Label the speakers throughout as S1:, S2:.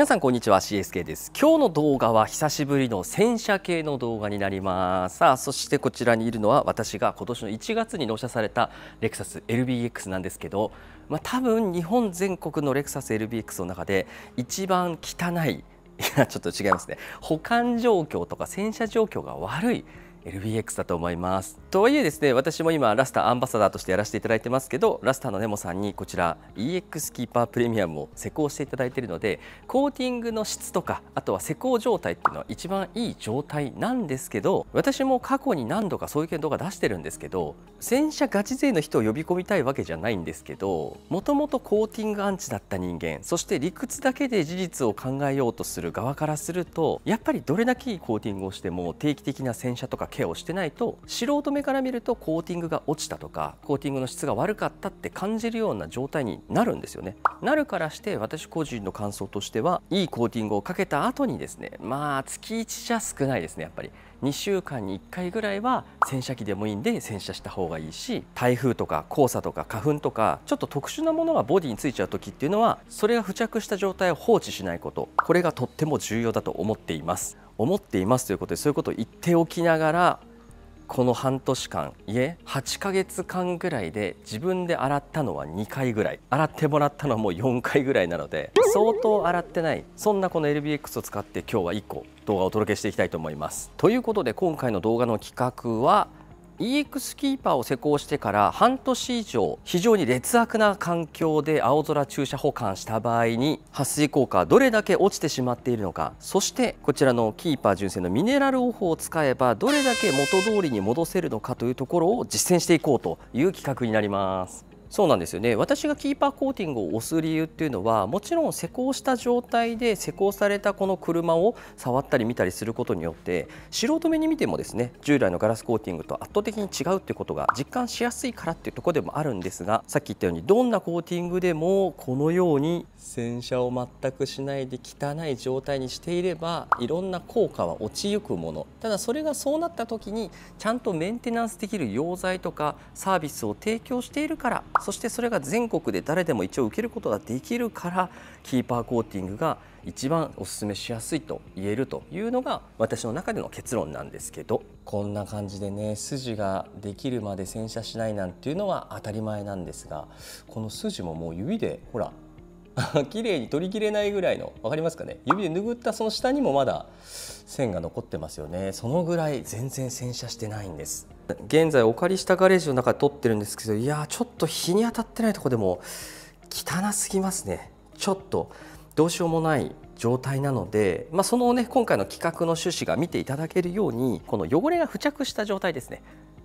S1: 皆さんこんにちは CSK です今日の動画は久しぶりの戦車系の動画になりますさあそしてこちらにいるのは私が今年の1月に納車されたレクサス LBX なんですけどまあ、多分日本全国のレクサス LBX の中で一番汚いいやちょっと違いますね保管状況とか洗車状況が悪い LBX だと思います。とはいえですね私も今ラスターアンバサダーとしてやらせていただいてますけどラスターのネモさんにこちら EX キーパープレミアムを施工していただいているのでコーティングの質とかあとは施工状態っていうのは一番いい状態なんですけど私も過去に何度かそういう件動画出してるんですけど洗車ガチ勢の人を呼び込みたいわけじゃないんですけどもともとコーティングアンチだった人間そして理屈だけで事実を考えようとする側からするとやっぱりどれだけいいコーティングをしても定期的な洗車とかケアをしてないと素人目から見るとコーティングが落ちたとかコーティングの質が悪かったって感じるような状態になるんですよねなるからして私個人の感想としてはいいコーティングをかけた後にですねまあ月1じゃ少ないですねやっぱり2週間に1回ぐらいは洗車機でもいいんで洗車した方がいいし台風とか黄砂とか花粉とかちょっと特殊なものがボディについちゃう時っていうのはそれが付着した状態を放置しないことこれがとっても重要だと思っています思っていますということでそういうことを言っておきながらこの半年間いえ8ヶ月間ぐらいで自分で洗ったのは2回ぐらい洗ってもらったのはもう4回ぐらいなので相当洗ってないそんなこの LBX を使って今日は1個動画をお届けしていきたいと思います。ということで今回の動画の企画は EX キーパーを施工してから半年以上非常に劣悪な環境で青空駐車保管した場合に撥水効果はどれだけ落ちてしまっているのかそしてこちらのキーパー純正のミネラルオフを使えばどれだけ元通りに戻せるのかというところを実践していこうという企画になります。そうなんですよね私がキーパーコーティングを押す理由っていうのはもちろん施工した状態で施工されたこの車を触ったり見たりすることによって素人目に見てもですね従来のガラスコーティングと圧倒的に違うっていうことが実感しやすいからっていうとこでもあるんですがさっき言ったようにどんなコーティングでもこのように洗車を全くしないで汚い状態にしていればいろんな効果は落ちゆくものただそれがそうなった時にちゃんとメンテナンスできる溶剤とかサービスを提供しているからそしてそれが全国で誰でも一応受けることができるからキーパーコーティングが一番おすすめしやすいと言えるというのが私の中での結論なんですけどこんな感じでね筋ができるまで洗車しないなんていうのは当たり前なんですがこの筋ももう指でほら 綺麗に取りきれないぐらいの分かりますかね指で拭ったその下にもまだ線が残ってますよねそのぐらい全然洗車してないんです。現在お借りしたガレージの中で撮ってるんですけどいやちょっと日に当たってないとこでも汚すぎますねちょっとどうしようもない状態なので、まあ、そのね今回の企画の趣旨が見ていただけるようにこの汚れが付着した状態ですね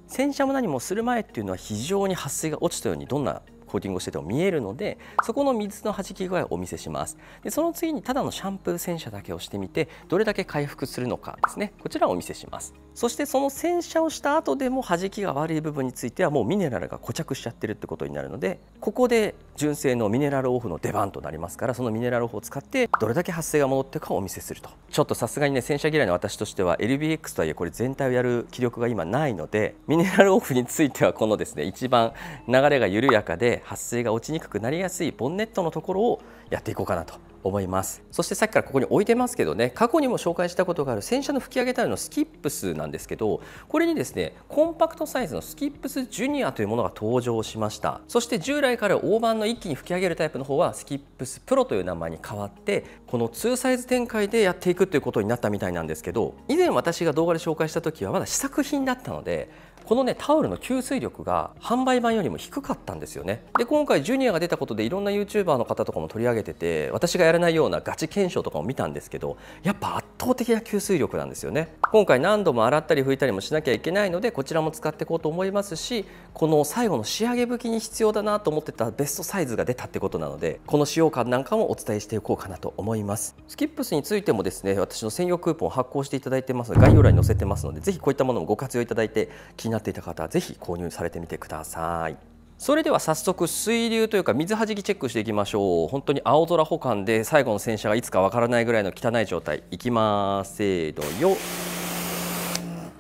S1: 洗車も何もする前っていうのは非常に撥水が落ちたようにどんなコーティングをしてても見えるのでそこの水の弾き具合をお見せしますでその次にただのシャンプー洗車だけをしてみてどれだけ回復するのかですねこちらをお見せしますそしてその洗車をした後でも弾きが悪い部分についてはもうミネラルが固着しちゃってるってことになるのでここで純正のミネラルオフの出番となりますからそのミネラルオフを使ってどれだけ発生が戻っていくかをお見せするとちょっとさすがにね洗車嫌いの私としては LBX とはいえこれ全体をやる気力が今ないのでミネラルオフについてはこのですね一番流れが緩やかで発生が落ちにくくなりやすいボンネットのところをやっていこうかなと思いますそしてさっきからここに置いてますけどね過去にも紹介したことがある洗車の吹き上げタイルのスキップスなんですけどこれにですねコンパクトサイズのスキップスジュニアというものが登場しましたそして従来から大判の一気に吹き上げるタイプの方はスキップスプロという名前に変わってこの2サイズ展開でやっていくということになったみたいなんですけど以前私が動画で紹介した時はまだ試作品だったのでこのねタオルの吸水力が販売版よりも低かったんですよねで今回ジュニアが出たことでいろんな YouTuber の方とかも取り上げてて私がやれないようなガチ検証とかも見たんですけどやっぱ圧倒的な吸水力なんですよね今回何度も洗ったり拭いたりもしなきゃいけないのでこちらも使っていこうと思いますしこの最後の仕上げ拭きに必要だなと思ってたベストサイズが出たってことなのでこの使用感なんかもお伝えしていこうかなと思いますスキップスについてもですね私の専用クーポンを発行していただいてます概要欄に載せてますのでぜひこういったものもご活用いただいて気になっていた方はぜひ購入されてみてくださいそれでは早速水流というか水はじきチェックしていきましょう本当に青空保管で最後の洗車がいつかわからないぐらいの汚い状態いきますせーのよ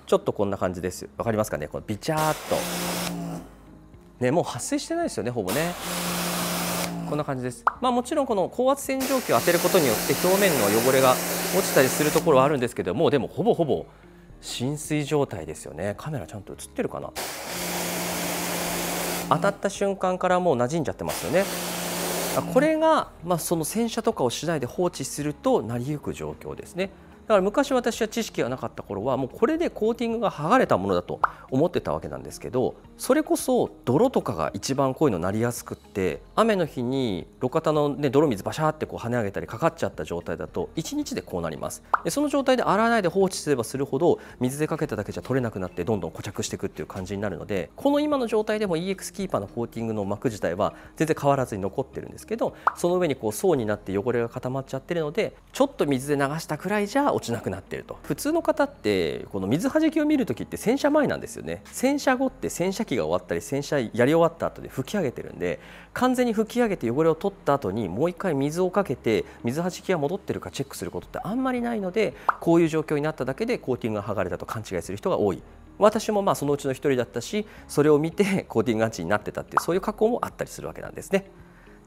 S1: ちょっとこんな感じですわかりますかねこのビチャーっとねもう発生してないですよねほぼねこんな感じですまあもちろんこの高圧洗浄機を当てることによって表面の汚れが落ちたりするところはあるんですけどもでもほぼほぼ浸水状態ですよねカメラちゃんと映ってるかな当たった瞬間からもう馴染んじゃってますよね。これが、まあ、その洗車とかをしないで放置するとなりゆく状況ですね。から昔私は知識がなかった頃はもうこれでコーティングが剥がれたものだと思ってたわけなんですけどそれこそ泥とかが一番こういうのなりやすくって雨の日に路肩の、ね、泥水バシャーってこう跳ね上げたりかかっちゃった状態だと1日でこうなりますでその状態で洗わないで放置すればするほど水でかけただけじゃ取れなくなってどんどん固着していくっていう感じになるのでこの今の状態でも EX キーパーのコーティングの膜自体は全然変わらずに残ってるんですけどその上にこう層になって汚れが固まっちゃってるのでちょっと水で流したくらいじゃ落ちなくなってると普通の方ってこの水はじきを見る時って洗車前なんですよね洗車後って洗車機が終わったり洗車やり終わった後で拭き上げてるんで完全に拭き上げて汚れを取った後にもう一回水をかけて水はじきが戻ってるかチェックすることってあんまりないのでこういう状況になっただけでコーティングが剥がれたと勘違いする人が多い私もまあそのうちの1人だったしそれを見てコーティングアンチになってたっていうそういう加工もあったりするわけなんですね。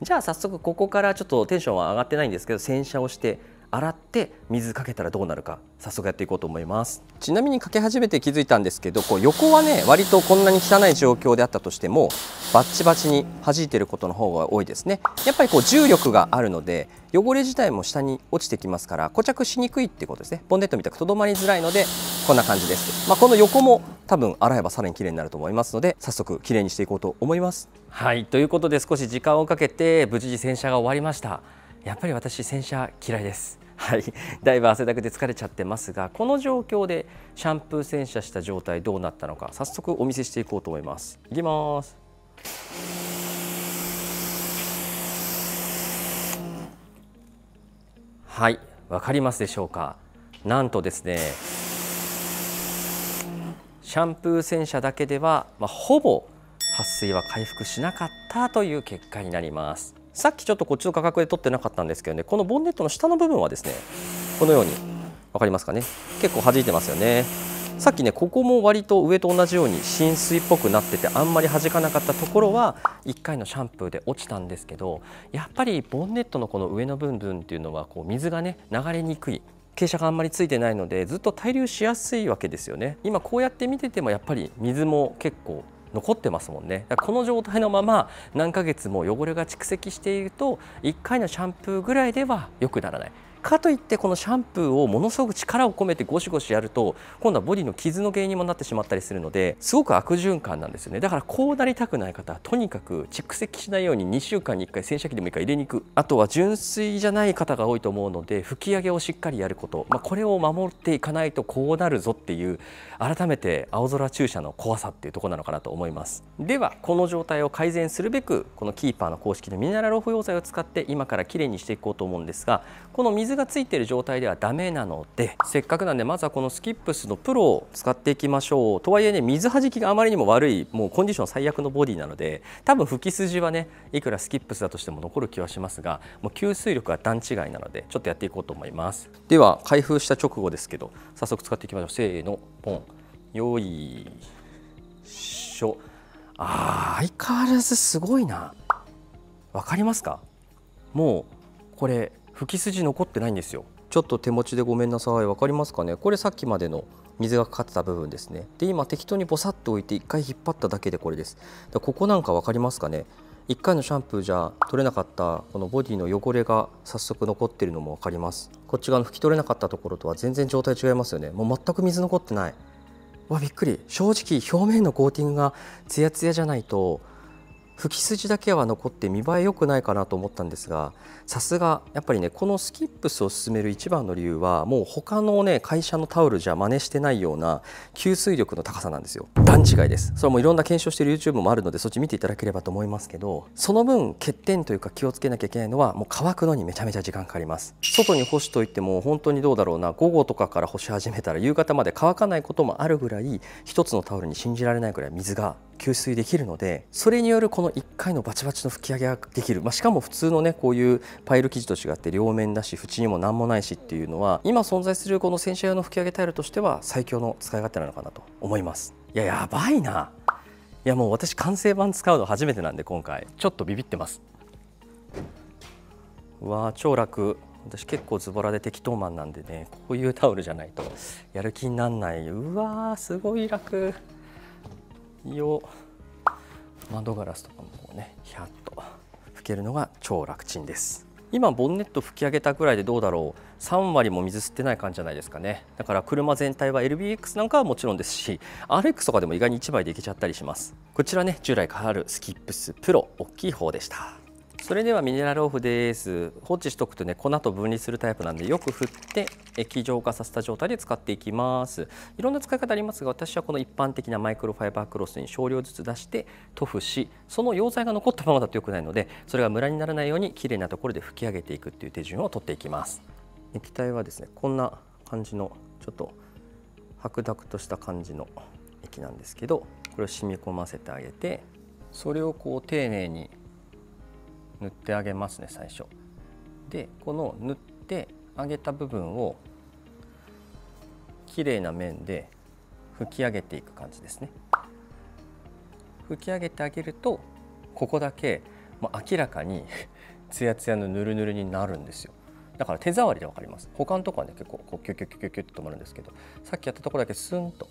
S1: じゃあ早速ここからちょっとテンションは上がってないんですけど洗車をして洗って水かけたらどうなるか早速やっていこうと思いますちなみにかけ始めて気づいたんですけどこう横はね割とこんなに汚い状況であったとしてもバッチバチに弾いてることの方が多いですねやっぱりこう重力があるので汚れ自体も下に落ちてきますから固着しにくいってことですねボンネットみたくとどまりづらいのでこんな感じです、まあ、この横も多分洗えばさらに綺麗になると思いますので早速綺麗にしていこうと思いますはいということで少し時間をかけて無事に洗車が終わりましたやっぱり私洗車嫌いですはいだいぶ汗だくで疲れちゃってますがこの状況でシャンプー洗車した状態どうなったのか早速お見せしていこうと思いますいきますはいわかりますでしょうかなんとですねシャンプー洗車だけでは、まあ、ほぼ撥水は回復しなかったという結果になりますさっきちょっとこっちの価格で取ってなかったんですけどねこのボンネットの下の部分はですねこのように分かりますかね結構弾いてますよねさっきねここも割と上と同じように浸水っぽくなっててあんまり弾かなかったところは1回のシャンプーで落ちたんですけどやっぱりボンネットのこの上の部分っていうのはこう水がね流れにくい傾斜があんまりついてないのでずっと滞留しやすいわけですよね今こうやって見ててもやっぱり水も結構残ってますもんねこの状態のまま何ヶ月も汚れが蓄積していると1回のシャンプーぐらいでは良くならないかといってこのシャンプーをものすごく力を込めてゴシゴシやると今度はボディの傷の原因にもなってしまったりするのですごく悪循環なんですよねだからこうなりたくない方はとにかく蓄積しないように2週間に1回洗車機でもいいから入れに行くあとは純水じゃない方が多いと思うので吹き上げをしっかりやること、まあ、これを守っていかないとこうなるぞっていう改めて青空注射の怖さっていうとこなのかなと思いますではこの状態を改善するべくこのキーパーの公式のミネラルオフ溶剤を使って今からきれいにしていこうと思うんですがこの水傷がついている状態ではダメなのでせっかくなんでまずはこのスキップスのプロを使っていきましょうとはいえね水はじきがあまりにも悪いもうコンディション最悪のボディなので多分吹き筋はねいくらスキップスだとしても残る気はしますがもう吸水力は段違いなのでちょっとやっていこうと思いますでは開封した直後ですけど早速使っていきましょうせーのポンよいしょあー相変わらずすごいな分かりますかもうこれ吹き筋残ってないんですよちょっと手持ちでごめんなさい分かりますかねこれさっきまでの水がかかってた部分ですねで今適当にぼさっと置いて1回引っ張っただけでこれですでここなんか分かりますかね1回のシャンプーじゃ取れなかったこのボディの汚れが早速残ってるのも分かりますこっち側の拭き取れなかったところとは全然状態違いますよねもう全く水残ってないわびっくり正直表面のコーティングがツヤツヤじゃないと吹き筋だけは残って見栄え良くないかなと思ったんですがさすがやっぱりねこのスキップスを進める一番の理由はもう他のね会社のタオルじゃ真似してないような吸水力の高さなんですよ段違いですそれもいろんな検証してる YouTube もあるのでそっち見ていただければと思いますけどその分欠点というか気をつけなきゃいけないのはもう乾くのにめちゃめちゃ時間かかります外に干しといても本当にどうだろうな午後とかから干し始めたら夕方まで乾かないこともあるぐらい一つのタオルに信じられないぐらい水が吸水できるのでそれによるこの1回のバチバチの吹き上げができる、まあ、しかも普通のねこういうパイル生地と違って両面だし縁にも何もないしっていうのは今存在するこの洗車用の吹き上げタイルとしては最強の使い勝手なのかなと思いますいややばいないやもう私完成版使うの初めてなんで今回ちょっとビビってますうわ超楽私結構ズボラで適当マンなんでねこういうタオルじゃないとやる気になんないうわーすごい楽一窓ガラスとかもこうねひゃっと拭けるのが超楽ちんです今ボンネット拭き上げたくらいでどうだろう3割も水吸ってない感じじゃないですかねだから車全体は LBX なんかはもちろんですし RX とかでも意外に1枚でいけちゃったりしますこちらね従来からあるスキップスプロ大きい方でしたそれではミネラルオフです放置しとくとね粉と分離するタイプなんでよく振って液状化させた状態で使っていきますいろんな使い方ありますが私はこの一般的なマイクロファイバークロスに少量ずつ出して塗布しその溶剤が残ったままだと良くないのでそれがムラにならないようにきれいなところで拭き上げていくっていう手順を取っていきます液体はですねこんな感じのちょっと白濁とした感じの液なんですけどこれを染み込ませてあげてそれをこう丁寧に塗ってあげますね最初。でこの塗ってあげた部分をきれいな面で拭き上げていく感じですね。拭き上げてあげるとここだけま明らかに ツヤツヤのヌルヌルになるんですよ。だから手触りで分かります他のとこはね結構こうキュキュキュキュキュって止まるんですけどさっきやったところだけスンと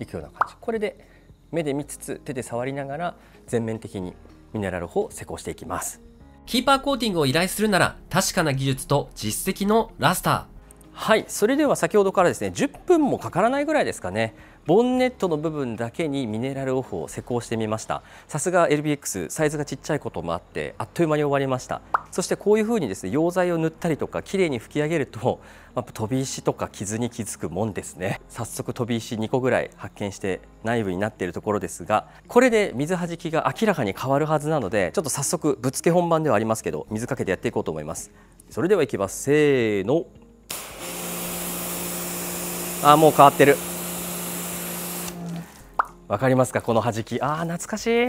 S1: いくような感じこれで目で見つつ手で触りながら全面的にミネラル法を施工していきます。キーパーコーティングを依頼するなら確かな技術と実績のラスター。はいそれでは先ほどからですね10分もかからないぐらいですかねボンネットの部分だけにミネラルオフを施工してみましたさすが LBX サイズがちっちゃいこともあってあっという間に終わりましたそしてこういうふうにですね溶剤を塗ったりとかきれいに拭き上げると、まあ、飛び石とか傷に気づくもんですね早速飛び石2個ぐらい発見して内部になっているところですがこれで水はじきが明らかに変わるはずなのでちょっと早速ぶつけ本番ではありますけど水かけてやっていこうと思いますそれでは行きますせーのあもう変わってるわかりますかこの弾きああ懐かしい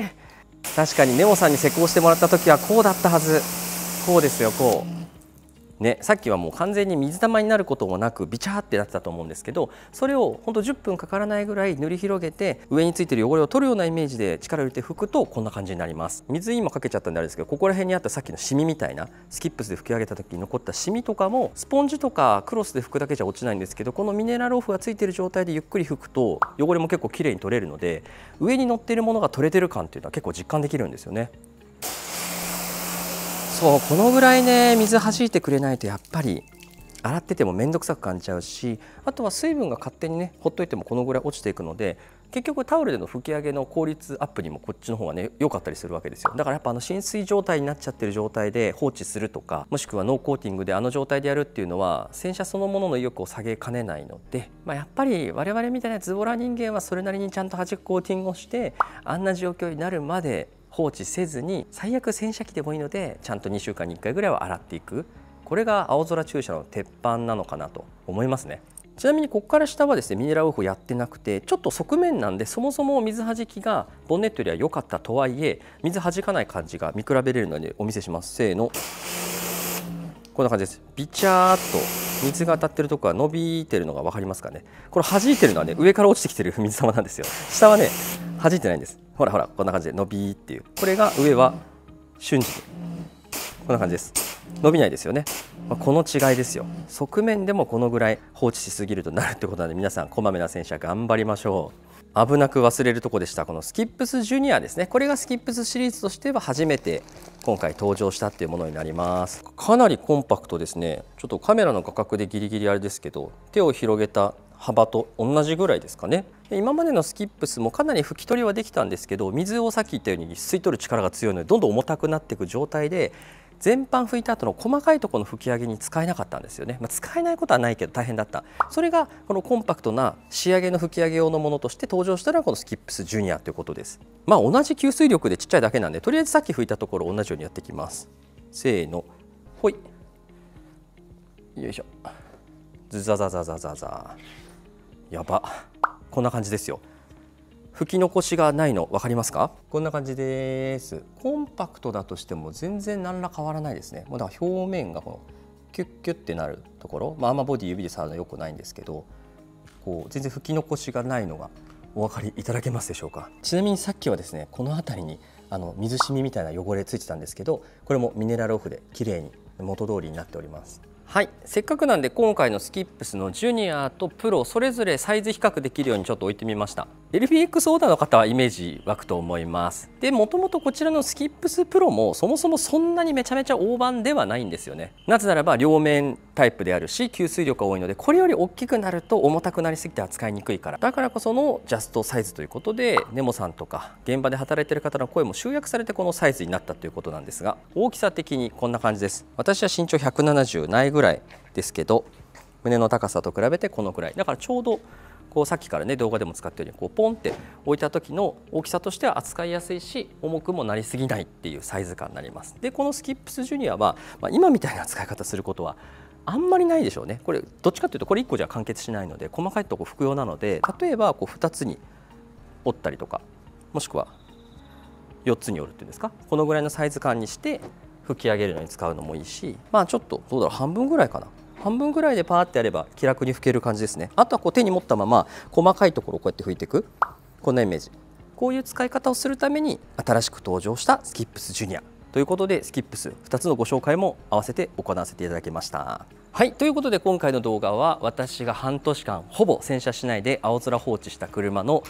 S1: 確かにネオさんに施工してもらった時はこうだったはずこうですよこうね、さっきはもう完全に水玉になることもなくビチャーってなってたと思うんですけどそれをほんと10分かからないぐらい塗り広げて上についてる汚れを取るようなイメージで力を入れて拭くとこんな感じになります水今かけちゃったんであれですけどここら辺にあったさっきのシミみたいなスキップスで拭き上げた時に残ったシミとかもスポンジとかクロスで拭くだけじゃ落ちないんですけどこのミネラルオフがついてる状態でゆっくり拭くと汚れも結構きれいに取れるので上に乗っているものが取れてる感っていうのは結構実感できるんですよねそうこのぐらいね水はじいてくれないとやっぱり洗ってても面倒くさく感じちゃうしあとは水分が勝手にねほっといてもこのぐらい落ちていくので結局タオルでの拭き上げの効率アップにもこっちの方がね良かったりするわけですよだからやっぱあの浸水状態になっちゃってる状態で放置するとかもしくはノーコーティングであの状態でやるっていうのは洗車そのものの意欲を下げかねないので、まあ、やっぱり我々みたいなズボラ人間はそれなりにちゃんと端っこコーティングをしてあんな状況になるまで放置せずに最悪洗車機でもいいのでちゃんと2週間に1回ぐらいは洗っていくこれが青空注射の鉄板なのかなと思いますね。ちなみにここから下はですねミネラルウォーフやってなくてちょっと側面なんでそもそも水はじきがボンネットよりは良かったとはいえ水はじかない感じが見比べれるのでお見せしますせーの。こんな感じですビチャーっと水が当たってるとこは伸びてるのが分かりますかねこれ弾いてるのはね上から落ちてきてる水玉なんですよ下はね弾いてないんですほらほらこんな感じで伸びっていうこれが上は瞬時にこんな感じです伸びないですよね、まあ、この違いですよ側面でもこのぐらい放置しすぎるとなるってことなんで皆さんこまめな洗車頑張りましょう危なく忘れるとこでしたこのスキップスジュニアですねこれがスキップスシリーズとしては初めて今回登場したっていうものになりますかなりコンパクトですねちょっとカメラの画角でギリギリあれですけど手を広げた幅と同じぐらいですかね今までのスキップスもかなり拭き取りはできたんですけど水をさっき言ったように吸い取る力が強いのでどんどん重たくなっていく状態で全般拭いた後の細かいところの拭き上げに使えなかったんですよね、まあ、使えないことはないけど大変だったそれがこのコンパクトな仕上げの拭き上げ用のものとして登場したのがこのスキップスジュニアということですまあ、同じ吸水力でちっちゃいだけなんでとりあえずさっき拭いたところ同じようにやっていきますせーのほいよいしょズザザザザザザやばこんな感じですよ拭き残しがないの分かりますかこんな感じですコンパクトだとしても全然何ら変わらないですねもうだから表面がこのキュッキュッてなるところ、まあ、あんまボディ指で触るのよくないんですけどこう全然拭き残しがないのがお分かりいただけますでしょうかちなみにさっきはですねこの辺りにあの水しみみたいな汚れついてたんですけどこれもミネラルオフで綺麗に元通りになっておりますはい、せっかくなんで今回のスキップスのジュニアとプロそれぞれサイズ比較できるようにちょっと置いてみました LPX オーダーの方はイメージ湧くと思いますでもともとこちらのスキップスプロもそもそもそんなにめちゃめちゃ大判ではないんですよねなぜならば両面タイプであるし吸水力が多いのでこれより大きくなると重たくなりすぎて扱いにくいからだからこそのジャストサイズということでネモさんとか現場で働いてる方の声も集約されてこのサイズになったということなんですが大きさ的にこんな感じです私は身長170ないぐらいですけど胸の高さと比べてこのくらいだからちょうどこうさっきからね動画でも使ったようにこうポンって置いた時の大きさとしては扱いやすいし重くもなりすぎないっていうサイズ感になりますでこのスキップスジュニアは、まあ、今みたいな扱い方することはあんまりないでしょうねこれどっちかというとこれ1個じゃ完結しないので細かいとこ複用なので例えばこう2つに折ったりとかもしくは4つに折るっていうんですかこのぐらいのサイズ感にして拭き上げるのに使うのもいいしまあちょっとどうだろう半分ぐらいかな半分ぐらいでパーってやれば気楽に拭ける感じですねあとはこう手に持ったまま細かいところをこうやって拭いていくこんなイメージこういう使い方をするために新しく登場したスキップスジュニアということでスキップス2つのご紹介も合わせて行わせていただきました。はいということで今回の動画は私が半年間ほぼ洗車しないで青空放置した車の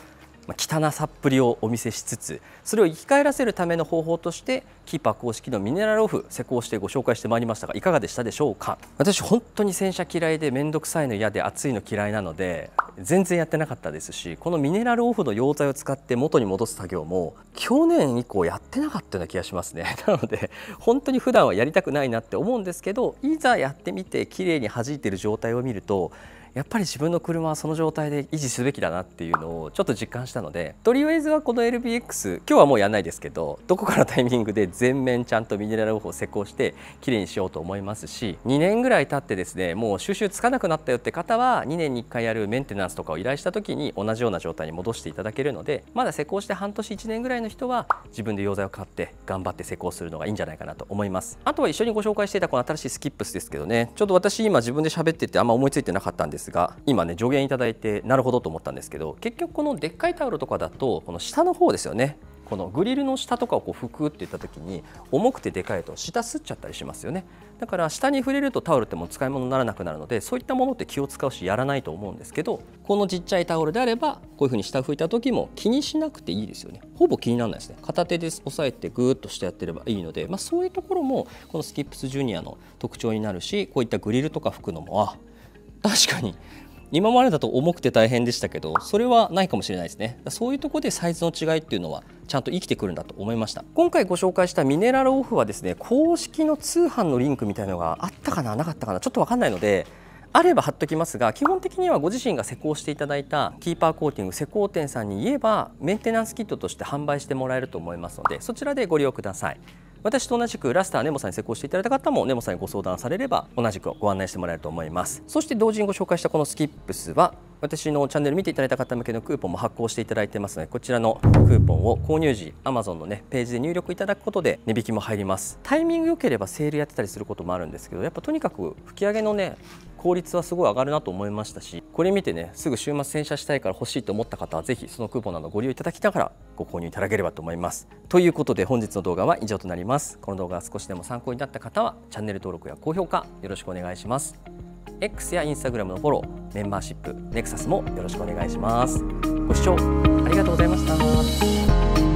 S1: 汚さっぷりをお見せしつつそれを生き返らせるための方法としてキーパー公式のミネラルオフ施工してご紹介してまいりましたがいかがでしたでしょうか私本当に洗車嫌いで面倒くさいの嫌で暑いの嫌いなので全然やってなかったですしこのミネラルオフの溶剤を使って元に戻す作業も去年以降やってなかったような気がしますね なので本当に普段はやりたくないなって思うんですけどいざやってみて綺麗に弾いてる状態を見るとやっぱり自分の車はその状態で維持すべきだなっていうのをちょっと実感したのでとりあえずはこの LBX 今日はもうやんないですけどどこかのタイミングで全面ちゃんとミネラルウォーを施工してきれいにしようと思いますし2年ぐらい経ってですねもう収集つかなくなったよって方は2年に1回やるメンテナンスとかを依頼した時に同じような状態に戻していただけるのでまだ施工して半年1年ぐらいの人は自分で溶剤を買って頑張って施工するのがいいんじゃないかなと思いますあとは一緒にご紹介していたこの新しいスキップスですけどねちょっと私今自分で喋っててあんま思いついてなかったんですですが今ね助言いただいてなるほどと思ったんですけど結局このでっかいタオルとかだとこの下の方ですよねこのグリルの下とかをこう拭くっていった時に重くてでかいと下すっちゃったりしますよねだから下に触れるとタオルってもう使い物にならなくなるのでそういったものって気を使うしやらないと思うんですけどこのちっちゃいタオルであればこういう風に下拭いた時も気にしなくていいですよねほぼ気にならないですね片手で押さえてぐーっとしてやってればいいので、まあ、そういうところもこのスキップスジュニアの特徴になるしこういったグリルとか拭くのもあ確かに今までだと重くて大変でしたけどそれはないかもしれないですねそういうとこでサイズの違いっていうのはちゃんと生きてくるんだと思いました今回ご紹介したミネラルオフはですね公式の通販のリンクみたいのがあったかななかったかなちょっと分かんないのであれば貼っときますが基本的にはご自身が施工していただいたキーパーコーティング施工店さんに言えばメンテナンスキットとして販売してもらえると思いますのでそちらでご利用ください私と同じくラスターネモさんに施工していただいた方もネモさんにご相談されれば同じくご案内してもらえると思いますそして同時にご紹介したこのスキップスは私のチャンネル見ていただいた方向けのクーポンも発行していただいてますのでこちらのクーポンを購入時 Amazon のねページで入力いただくことで値引きも入りますタイミング良ければセールやってたりすることもあるんですけどやっぱとにかく吹き上げのね効率はすごい上がるなと思いましたしこれ見てねすぐ週末洗車したいから欲しいと思った方は是非そのクーポンなどご利用いただきながらご購入いただければと思いますということで本日の動画は以上となりますこの動画が少しでも参考になった方はチャンネル登録や高評価よろしくお願いします X や Instagram のフォローメンバーシップ nexus もよろしくお願いしますご視聴ありがとうございました